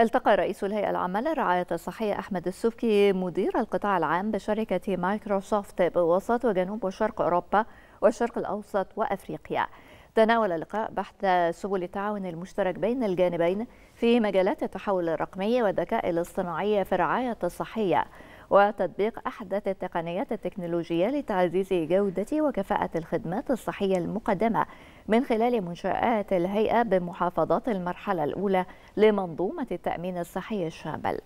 التقى رئيس الهيئة العامة للرعاية الصحية أحمد السبكي مدير القطاع العام بشركة مايكروسوفت بوسط وجنوب وشرق أوروبا والشرق الأوسط وأفريقيا تناول اللقاء بحث سبل التعاون المشترك بين الجانبين في مجالات التحول الرقمي والذكاء الاصطناعي في الرعاية الصحية وتطبيق أحدث التقنيات التكنولوجية لتعزيز جودة وكفاءة الخدمات الصحية المقدمة من خلال منشآت الهيئة بمحافظات المرحلة الأولى لمنظومة التأمين الصحي الشامل